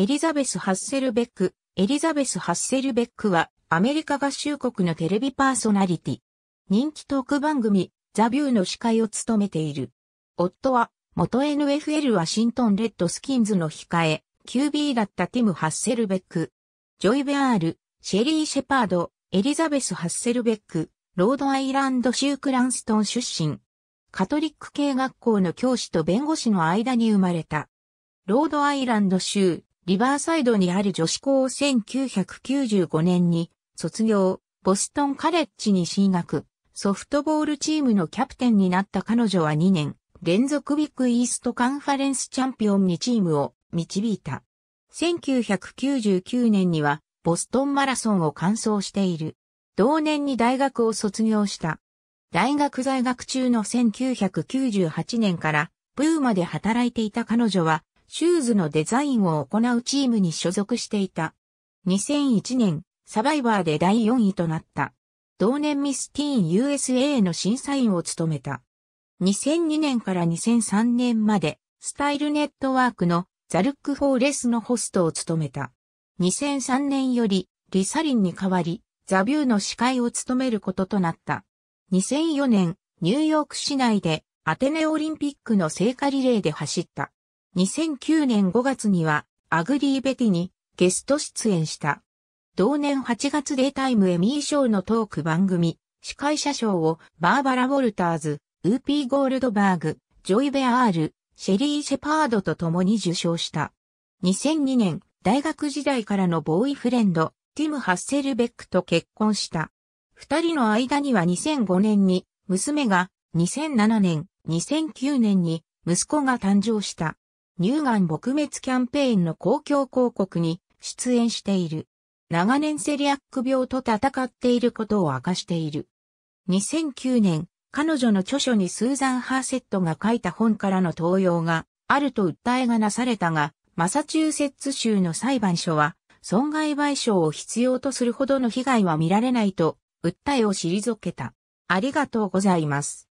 エリザベス・ハッセルベック。エリザベス・ハッセルベックは、アメリカ合衆国のテレビパーソナリティ。人気トーク番組、ザ・ビューの司会を務めている。夫は、元 NFL ワシントン・レッドスキンズの控え、QB だったティム・ハッセルベック。ジョイ・ベアール、シェリー・シェパード、エリザベス・ハッセルベック、ロードアイランド州クランストン出身。カトリック系学校の教師と弁護士の間に生まれた。ロードアイランド州、リバーサイドにある女子校を1995年に卒業、ボストンカレッジに進学、ソフトボールチームのキャプテンになった彼女は2年、連続ビッグイーストカンファレンスチャンピオンにチームを導いた。1999年にはボストンマラソンを完走している。同年に大学を卒業した。大学在学中の1998年からプーマで働いていた彼女はシューズのデザインを行うチームに所属していた。2001年、サバイバーで第4位となった。同年ミスティーン USA の審査員を務めた。2002年から2003年まで、スタイルネットワークのザルックフォーレスのホストを務めた。2003年より、リサリンに代わり、ザビューの司会を務めることとなった。2004年、ニューヨーク市内でアテネオリンピックの聖火リレーで走った。2009年5月には、アグリーベティにゲスト出演した。同年8月デイタイムエミー賞のトーク番組、司会者賞をバーバラ・ウォルターズ、ウーピー・ゴールドバーグ、ジョイ・ベアール、シェリー・シェパードと共に受賞した。2002年、大学時代からのボーイフレンド、ティム・ハッセルベックと結婚した。二人の間には2005年に娘が、2007年、2009年に息子が誕生した。乳がん撲滅キャンペーンの公共広告に出演している。長年セリアック病と戦っていることを明かしている。2009年、彼女の著書にスーザン・ハーセットが書いた本からの盗用があると訴えがなされたが、マサチューセッツ州の裁判所は、損害賠償を必要とするほどの被害は見られないと、訴えを退けた。ありがとうございます。